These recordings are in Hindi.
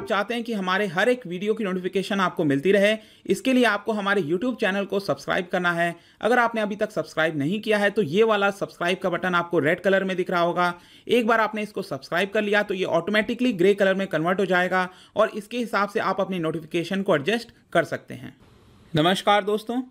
आप चाहते हैं कि हमारे हर एक वीडियो की नोटिफिकेशन आपको मिलती रहे इसके लिए आपको हमारे यूट्यूब चैनल को सब्सक्राइब करना है अगर आपने अभी तक सब्सक्राइब नहीं किया है तो ये वाला सब्सक्राइब का बटन आपको रेड कलर में दिख रहा होगा एक बार आपने इसको सब्सक्राइब कर लिया तो ये ऑटोमेटिकली ग्रे कलर में कन्वर्ट हो जाएगा और इसके हिसाब से आप अपनी नोटिफिकेशन को एडजस्ट कर सकते हैं नमस्कार दोस्तों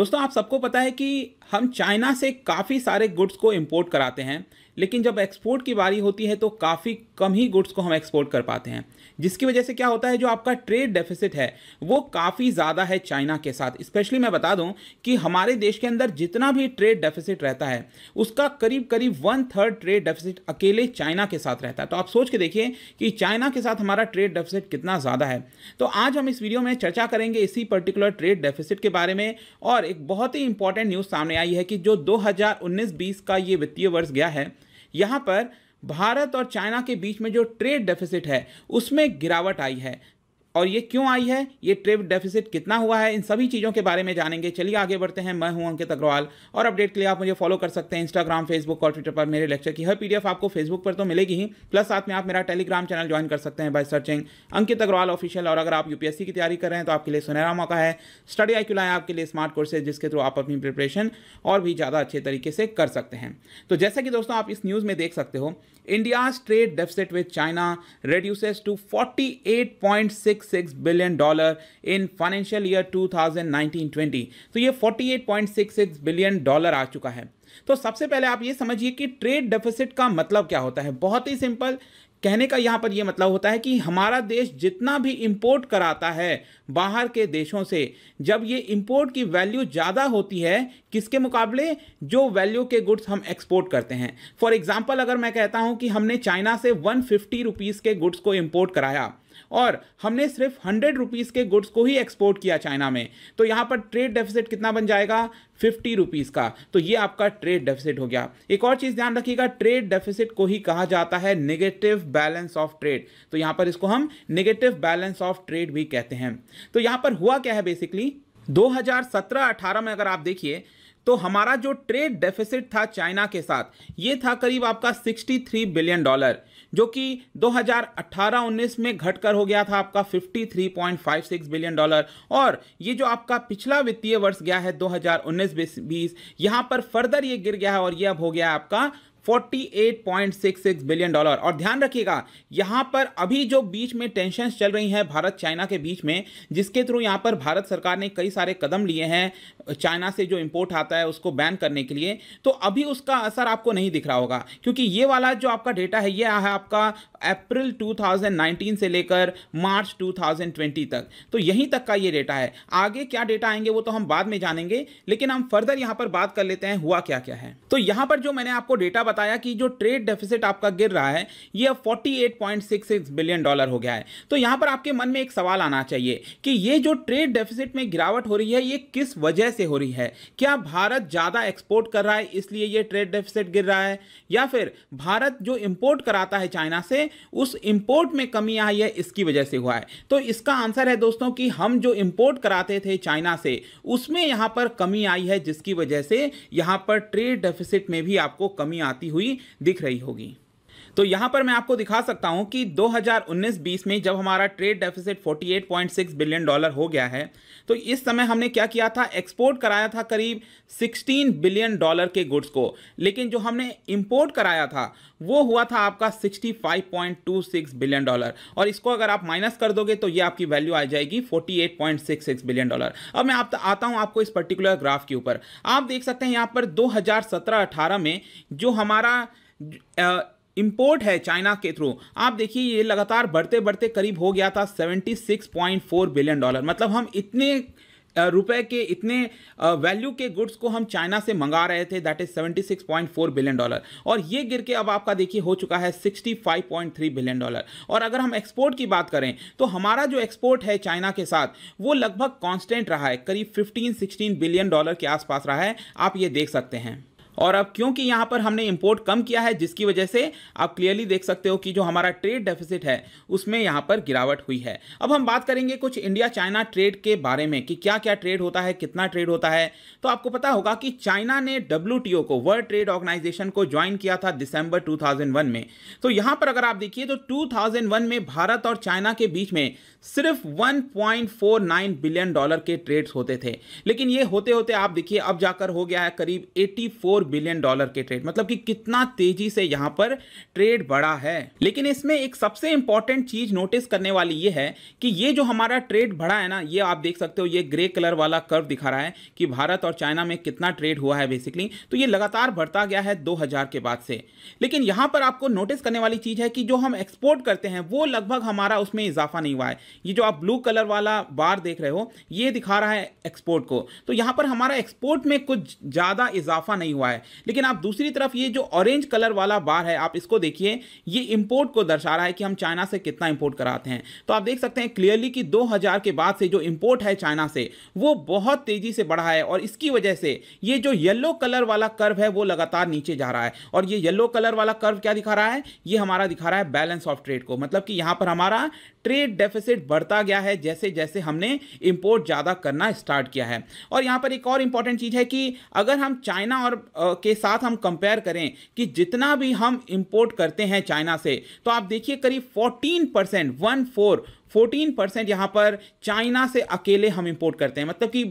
दोस्तों आप सबको पता है कि हम चाइना से काफ़ी सारे गुड्स को इम्पोर्ट कराते हैं लेकिन जब एक्सपोर्ट की बारी होती है तो काफ़ी कम ही गुड्स को हम एक्सपोर्ट कर पाते हैं जिसकी वजह से क्या होता है जो आपका ट्रेड डेफिसिट है वो काफ़ी ज़्यादा है चाइना के साथ स्पेशली मैं बता दूं कि हमारे देश के अंदर जितना भी ट्रेड डेफिसिट रहता है उसका करीब करीब वन थर्ड ट्रेड डेफिसिट अकेले चाइना के साथ रहता है तो आप सोच के देखिए कि चाइना के साथ हमारा ट्रेड डेफिसिट कितना ज़्यादा है तो आज हम इस वीडियो में चर्चा करेंगे इसी पर्टिकुलर ट्रेड डेफिसिट के बारे में और एक बहुत ही इंपॉर्टेंट न्यूज़ सामने सामने आई है कि जो 2019-20 का ये वित्तीय वर्ष गया है यहाँ पर भारत और चाइना के बीच में जो ट्रेड डेफिसिट है उसमें गिरावट आई है और ये क्यों आई है ये ट्रेड डेफिसिट कितना हुआ है इन सभी चीज़ों के बारे में जानेंगे चलिए आगे बढ़ते हैं मैं हूं अंकित अग्रवाल और अपडेट के लिए आप मुझे फॉलो कर सकते हैं इंस्टाग्राम फेसबुक और ट्विटर पर मेरे लेक्चर की हर पीडीएफ आपको फेसबुक पर तो मिलेगी ही प्लस साथ में आप मेरा टेलीग्राम चैनल ज्वाइन कर सकते हैं by searching Ankit Agarwal official और अगर आप यूपीएससी की तैयारी कर रहे हैं तो आपके लिए सुनहरा मौका है स्टडी आई क्यूलाएँ आपके लिए स्मार्ट कोर्सेज जिसके थ्रू आप अपनी प्रिपरेशन और भी ज़्यादा अच्छे तरीके से कर सकते हैं तो जैसा कि दोस्तों आप इस न्यूज़ में देख सकते हो India trade deficit with China reduces to forty $48.66 dollar in financial year 2019-20 तो ये 48.66 बिलियन डॉलर आ चुका है तो सबसे पहले आप ये समझिए कि ट्रेड डेफिसिट का मतलब क्या होता है बहुत ही सिंपल कहने का यहाँ पर यह मतलब होता है कि हमारा देश जितना भी इंपोर्ट कराता है बाहर के देशों से जब ये इंपोर्ट की वैल्यू ज़्यादा होती है किसके मुकाबले जो वैल्यू के गुड्स हम एक्सपोर्ट करते हैं फॉर एग्ज़ाम्पल अगर मैं कहता हूँ कि हमने चाइना से वन फिफ्टी रुपीज़ के गुड्स को इम्पोर्ट कराया और हमने सिर्फ हंड्रेड रुपीज़ के गुड्स को ही एक्सपोर्ट किया चाइना में तो यहाँ पर ट्रेड डेफिसिट कितना बन जाएगा फिफ्टी रुपीज़ का तो ये आपका ट्रेड डेफिसिट हो गया एक और चीज़ ध्यान रखिएगा ट्रेड डेफिसिट को ही कहा जाता है नेगेटिव बैलेंस ऑफ ट्रेड तो यहाँ पर इसको हम नेगेटिव बैलेंस ऑफ ट्रेड भी कहते हैं तो यहाँ पर हुआ क्या है बेसिकली 2017-18 में अगर आप देखिए तो हमारा जो ट्रेड डेफिसिट था चाइना के साथ ये था करीब आपका 63 बिलियन डॉलर जो कि 2018-19 में घटकर हो गया था आपका 53.56 बिलियन डॉलर और ये जो आपका पिछला वित्तीय वर्ष गया है 2019-20 यहाँ पर फर्दर ये गिर गया है और ये अब हो गया है आपका 48.66 बिलियन डॉलर और ध्यान रखिएगा यहाँ पर अभी जो बीच में टेंशन चल रही हैं भारत चाइना के बीच में जिसके थ्रू यहाँ पर भारत सरकार ने कई सारे कदम लिए हैं चाइना से जो इम्पोर्ट आता है उसको बैन करने के लिए तो अभी उसका असर आपको नहीं दिख रहा होगा क्योंकि ये वाला जो आपका डेटा है ये है आपका अप्रैल 2019 से लेकर मार्च 2020 तक तो यहीं तक का ये डेटा है आगे क्या डेटा आएंगे वो तो हम बाद में जानेंगे लेकिन हम फर्दर यहाँ पर बात कर लेते हैं हुआ क्या क्या है तो यहाँ पर जो मैंने आपको डेटा बताया कि जो ट्रेड डेफिसिट आपका गिर रहा है ये अब बिलियन डॉलर हो गया है तो यहाँ पर आपके मन में एक सवाल आना चाहिए कि ये जो ट्रेड डेफिसिट में गिरावट हो रही है ये किस वजह कैसे हो रही है क्या भारत ज़्यादा एक्सपोर्ट कर रहा है इसलिए ये ट्रेड डेफिसिट गिर रहा है या फिर भारत जो इम्पोर्ट कराता है चाइना से उस इम्पोर्ट में कमी आई है इसकी वजह से हुआ है तो इसका आंसर है दोस्तों कि हम जो इम्पोर्ट कराते थे चाइना से उसमें यहाँ पर कमी आई है जिसकी वजह से यहाँ पर ट्रेड डेफिसिट में भी आपको कमी आती हुई दिख रही होगी तो यहां पर मैं आपको दिखा सकता हूं कि 2019-20 में जब हमारा ट्रेड डेफिसिट 48.6 बिलियन डॉलर हो गया है तो इस समय हमने क्या किया था एक्सपोर्ट कराया था करीब 16 बिलियन डॉलर के गुड्स को लेकिन जो हमने इंपोर्ट कराया था वो हुआ था आपका 65.26 बिलियन डॉलर और इसको अगर आप माइनस कर दोगे तो ये आपकी वैल्यू आ जाएगी 48.66 बिलियन डॉलर अब मैं आप आता हूं आपको इस पर्टिकुलर ग्राफ के ऊपर आप देख सकते हैं यहाँ पर दो हजार में जो हमारा आ, इम्पोर्ट है चाइना के थ्रू आप देखिए ये लगातार बढ़ते बढ़ते करीब हो गया था 76.4 बिलियन डॉलर मतलब हम इतने रुपए के इतने वैल्यू के गुड्स को हम चाइना से मंगा रहे थे दैट इज 76.4 बिलियन डॉलर और ये गिर के अब आपका देखिए हो चुका है 65.3 बिलियन डॉलर और अगर हम एक्सपोर्ट की बात करें तो हमारा जो एक्सपोर्ट है चाइना के साथ वो लगभग कांस्टेंट रहा है करीब 15-16 बिलियन डॉलर के आसपास रहा है आप ये देख सकते हैं और अब क्योंकि यहाँ पर हमने इम्पोर्ट कम किया है जिसकी वजह से आप क्लियरली देख सकते हो कि जो हमारा ट्रेड डेफिसिट है उसमें यहाँ पर गिरावट हुई है अब हम बात करेंगे कुछ इंडिया चाइना ट्रेड के बारे में कि क्या क्या ट्रेड होता है कितना ट्रेड होता है तो आपको पता होगा कि चाइना ने डब्ल्यू को वर्ल्ड ट्रेड ऑर्गेनाइजेशन को ज्वाइन किया था दिसंबर टू में तो यहाँ पर अगर आप देखिए तो टू में भारत और चाइना के बीच में सिर्फ वन बिलियन डॉलर के ट्रेड्स होते थे लेकिन ये होते होते आप देखिए अब जाकर हो गया है करीब 84 फोर बिलियन डॉलर के ट्रेड मतलब कि कितना तेजी से यहां पर ट्रेड बढ़ा है लेकिन इसमें एक सबसे इंपॉर्टेंट चीज नोटिस करने वाली ये है कि ये जो हमारा ट्रेड बढ़ा है ना ये आप देख सकते हो ये ग्रे कलर वाला कर्व दिखा रहा है कि भारत और चाइना में कितना ट्रेड हुआ है बेसिकली तो ये लगातार बढ़ता गया है दो के बाद से लेकिन यहां पर आपको नोटिस करने वाली चीज़ है कि जो हम एक्सपोर्ट करते हैं वो लगभग हमारा उसमें इजाफा नहीं हुआ है ये जो आप ब्लू कलर वाला बार देख रहे हो ये दिखा रहा है एक्सपोर्ट को तो यहां पर हमारा एक्सपोर्ट में कुछ ज़्यादा इजाफा नहीं हुआ है लेकिन आप दूसरी तरफ ये जो ऑरेंज कलर वाला बार है आप इसको देखिए ये इम्पोर्ट को दर्शा रहा है कि हम चाइना से कितना इम्पोर्ट कराते हैं तो आप देख सकते हैं क्लियरली कि 2000 के बाद से जो इम्पोर्ट है चाइना से वो बहुत तेज़ी से बढ़ा है और इसकी वजह से ये जो येल्लो कलर वाला कर्व है वो लगातार नीचे जा रहा है और ये येल्लो कलर वाला कर्व क्या दिखा रहा है ये हमारा दिखा रहा है बैलेंस ऑफ ट्रेड को मतलब कि यहाँ पर हमारा ट्रेड डेफिसिट बढ़ता गया है जैसे जैसे हमने इम्पोर्ट ज़्यादा करना स्टार्ट किया है और यहाँ पर एक और इम्पॉर्टेंट चीज़ है कि अगर हम चाइना और के साथ हम कंपेयर करें कि जितना भी हम इम्पोर्ट करते हैं चाइना से तो आप देखिए करीब fourteen percent one four fourteen percent यहाँ पर चाइना से अकेले हम इंपोर्ट करते हैं मतलब कि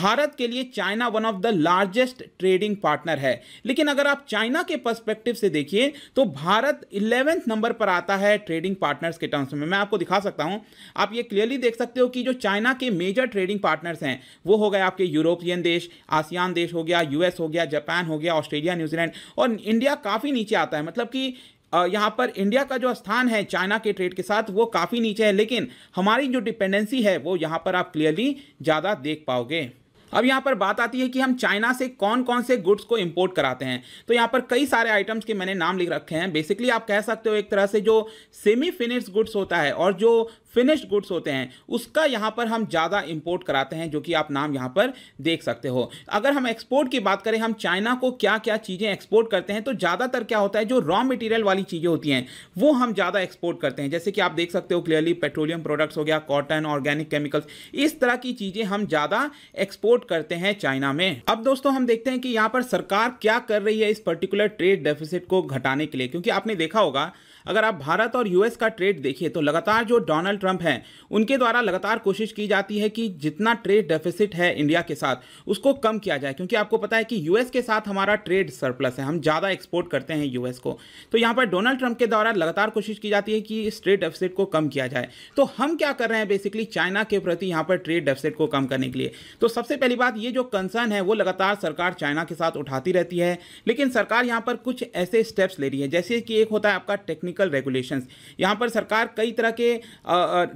भारत के लिए China one of the largest trading partner है लेकिन अगर आप चाइना के पर्सपेक्टिव से देखिए तो भारत इलेवेंथ नंबर पर आता है ट्रेडिंग पार्टनर्स के टर्म्स में मैं आपको दिखा सकता हूँ आप ये क्लियरली देख सकते हो कि जो चाइना के मेजर ट्रेडिंग पार्टनर्स हैं वो हो गए आपके यूरोपियन देश आसियान देश हो गया यूएस हो गया जापान हो गया ऑस्ट्रेलिया न्यूजीलैंड और इंडिया काफ़ी नीचे आता है मतलब कि यहाँ पर इंडिया का जो स्थान है चाइना के ट्रेड के साथ वो काफ़ी नीचे है लेकिन हमारी जो डिपेंडेंसी है वो यहाँ पर आप क्लियरली ज़्यादा देख पाओगे अब यहाँ पर बात आती है कि हम चाइना से कौन कौन से गुड्स को इंपोर्ट कराते हैं तो यहाँ पर कई सारे आइटम्स के मैंने नाम लिख रखे हैं बेसिकली आप कह सकते हो एक तरह से जो सेमी फिनिश गुड्स होता है और जो फिनिश्ड गुड्स होते हैं उसका यहाँ पर हम ज़्यादा इम्पोर्ट कराते हैं जो कि आप नाम यहाँ पर देख सकते हो अगर हम एक्सपोर्ट की बात करें हम चाइना को क्या क्या चीज़ें एक्सपोर्ट करते हैं तो ज़्यादातर क्या होता है जो रॉ मटेरियल वाली चीज़ें होती हैं वो हम ज़्यादा एक्सपोर्ट करते हैं जैसे कि आप देख सकते हो क्लियरली पेट्रोलियम प्रोडक्ट्स हो गया कॉटन ऑर्गेनिक केमिकल्स इस तरह की चीज़ें हम ज़्यादा एक्सपोर्ट करते हैं चाइना में अब दोस्तों हम देखते हैं कि यहाँ पर सरकार क्या कर रही है इस पर्टिकुलर ट्रेड डेफिसिट को घटाने के लिए क्योंकि आपने देखा होगा अगर आप भारत और यूएस का ट्रेड देखिए तो लगातार जो डोनाल्ड ट्रंप हैं उनके द्वारा लगातार कोशिश की जाती है कि जितना ट्रेड डेफिसिट है इंडिया के साथ उसको कम किया जाए क्योंकि आपको पता है कि यूएस के साथ हमारा ट्रेड सरप्लस है हम ज़्यादा एक्सपोर्ट करते हैं यूएस को तो यहाँ पर डोनाल्ड ट्रंप के द्वारा लगातार कोशिश की जाती है कि इस ट्रेड डेफिसिट को कम किया जाए तो हम क्या कर रहे हैं बेसिकली चाइना के प्रति यहाँ पर ट्रेड डेफिसिट को कम करने के लिए तो सबसे पहली बात ये जो कंसर्न है वो लगातार सरकार चाइना के साथ उठाती रहती है लेकिन सरकार यहाँ पर कुछ ऐसे स्टेप्स ले रही है जैसे कि एक होता है आपका टेक्निकल टेक्निकल रेगुलेशंस यहाँ पर सरकार कई तरह के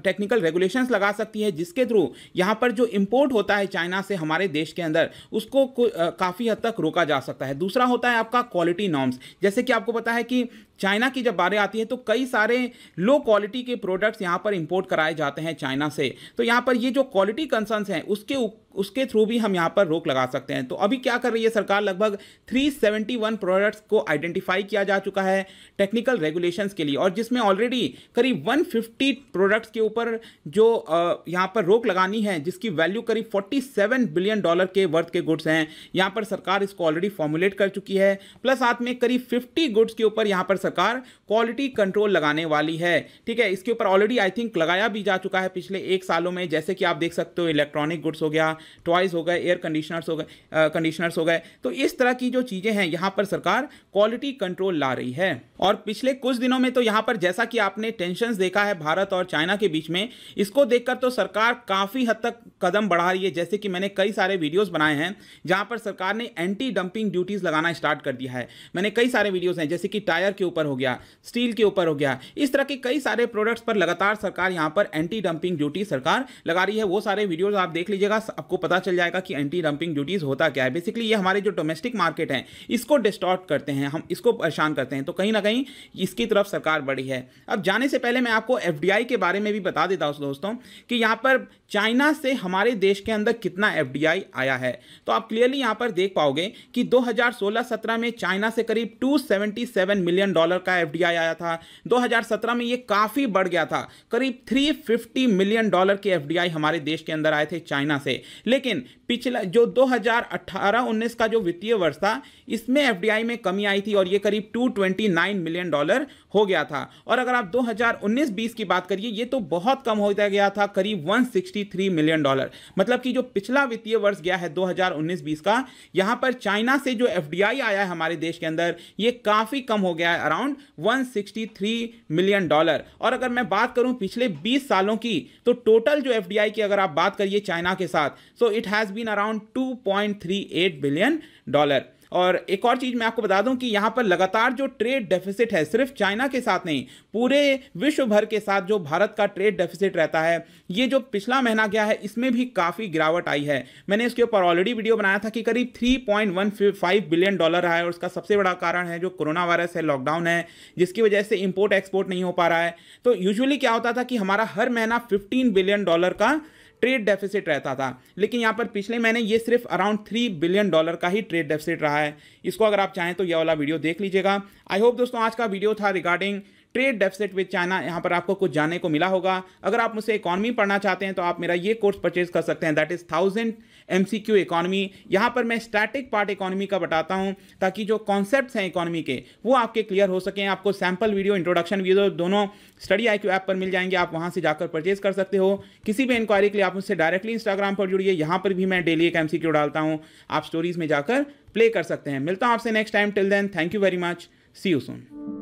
टेक्निकल रेगुलेशंस लगा सकती है जिसके थ्रू यहाँ पर जो इम्पोर्ट होता है चाइना से हमारे देश के अंदर उसको काफ़ी हद तक रोका जा सकता है दूसरा होता है आपका क्वालिटी नॉर्म्स जैसे कि आपको पता है कि चाइना की जब बारी आती है तो कई सारे लो क्वालिटी के प्रोडक्ट्स यहाँ पर इम्पोर्ट कराए जाते हैं चाइना से तो यहाँ पर ये जो क्वालिटी कंसर्न्स हैं उसके उसके थ्रू भी हम यहाँ पर रोक लगा सकते हैं तो अभी क्या कर रही है सरकार लगभग 371 प्रोडक्ट्स को आइडेंटिफाई किया जा चुका है टेक्निकल रेगुलेशंस के लिए और जिसमें ऑलरेडी करीब 150 प्रोडक्ट्स के ऊपर जो यहाँ पर रोक लगानी है जिसकी वैल्यू करीब 47 बिलियन डॉलर के वर्थ के गुड्स हैं यहाँ पर सरकार इसको ऑलरेडी फॉर्मुलेट कर चुकी है प्लस साथ में करीब फिफ्टी गुड्स के ऊपर यहाँ पर सरकार क्वालिटी कंट्रोल लगाने वाली है ठीक है इसके ऊपर ऑलरेडी आई थिंक लगाया भी जा चुका है पिछले एक सालों में जैसे कि आप देख सकते हो इलेक्ट्रॉनिक गुड्स हो गया टॉयज़ हो गए एयर कंडीशनर्स हो गए कंडीशनर्स हो गए तो इस तरह की जो चीज़ें हैं यहाँ पर सरकार क्वालिटी कंट्रोल ला रही है और पिछले कुछ दिनों में तो यहाँ पर जैसा कि आपने टेंशन देखा है भारत और चाइना के बीच में इसको देखकर तो सरकार काफ़ी हद तक कदम बढ़ा रही है जैसे कि मैंने कई सारे वीडियोस बनाए हैं जहां पर सरकार ने एंटी डंपिंग ड्यूटीज़ लगाना स्टार्ट कर दिया है मैंने कई सारे वीडियोस हैं जैसे कि टायर के ऊपर हो गया स्टील के ऊपर हो गया इस तरह के कई सारे प्रोडक्ट्स पर लगातार सरकार यहाँ पर एंटी डंपिंग ड्यूटी सरकार लगा रही है वो सारे वीडियोज आप देख लीजिएगा आपको पता चल जाएगा कि एंटी डंपिंग ड्यूटीज़ होता क्या है बेसिकली ये हमारे जो डोमेस्टिक मार्केट है इसको डिस्टॉर्ट करते हैं हम इसको परेशान करते हैं तो कहीं ना कहीं इसकी तरफ सरकार बढ़ी है अब जाने से पहले मैं आपको एफ के बारे में भी बता देता हूँ दोस्तों कि यहाँ पर चाइना से हमारे देश के अंदर कितना एफ आया है तो आप क्लियरली यहाँ पर देख पाओगे कि 2016-17 में चाइना से करीब 277 मिलियन डॉलर डॉलर का एफ आया था 2017 में ये काफ़ी बढ़ गया था करीब 350 मिलियन डॉलर के एफ हमारे देश के अंदर आए थे चाइना से लेकिन पिछला जो 2018-19 का जो वित्तीय वर्ष था इसमें एफ में कमी आई थी और ये करीब 229 मिलियन डॉलर हो गया था और अगर आप 2019-20 की बात करिए ये तो बहुत कम होता गया था करीब 163 मिलियन डॉलर मतलब कि जो पिछला वित्तीय वर्ष गया है 2019-20 का यहाँ पर चाइना से जो एफ आया है हमारे देश के अंदर ये काफ़ी कम हो गया है अराउंड 163 मिलियन डॉलर और अगर मैं बात करूं पिछले 20 सालों की तो टोटल जो एफ की अगर आप बात करिए चाइना के साथ so it has been around 2.38 billion dollar और एक और चीज़ मैं आपको बता दूं कि यहाँ पर लगातार जो ट्रेड डेफिसिट है सिर्फ चाइना के साथ नहीं पूरे विश्व भर के साथ जो भारत का ट्रेड डेफिसिट रहता है ये जो पिछला महीना गया है इसमें भी काफ़ी गिरावट आई है मैंने इसके ऊपर ऑलरेडी वीडियो बनाया था कि करीब थ्री बिलियन डॉलर है और उसका सबसे बड़ा कारण है जो कोरोना वायरस है लॉकडाउन है जिसकी वजह से इम्पोर्ट एक्सपोर्ट नहीं हो पा रहा है तो यूजली क्या होता था कि हमारा हर महीना फिफ्टीन बिलियन डॉलर का ट्रेड डेफिसिट रहता था लेकिन यहाँ पर पिछले महीने ये सिर्फ अराउंड थ्री बिलियन डॉलर का ही ट्रेड डेफिसिट रहा है इसको अगर आप चाहें तो यह वाला वीडियो देख लीजिएगा आई होप दोस्तों आज का वीडियो था regarding trade deficit with China यहाँ पर आपको कुछ जानने को मिला होगा अगर आप मुझसे इकॉनमी पढ़ना चाहते हैं तो आप मेरा ये कोर्स परचेज कर सकते हैं that is thousand M C Q economy यहाँ पर मैं स्टैटिक पार्ट इकॉनमी का बताता हूँ ताकि जो कॉन्सेप्ट हैं इकॉनमी के वो आपके क्लियर हो सकें आपको सैम्पल वीडियो इंट्रोडक्शन वीडियो दोनों स्टडी आई क्यू ऐप पर मिल जाएंगे आप वहाँ से जाकर परचेज कर सकते हो किसी भी इंक्वायरी के लिए आप मुझसे डायरेक्टली इंस्टाग्राम पर जुड़िए यहाँ पर भी मैं डेली एक एम सी क्यू डालता हूँ आप स्टोरीज में जाकर प्ले कर सकते हैं मिलता हूँ आपसे next time till then thank you very much see you soon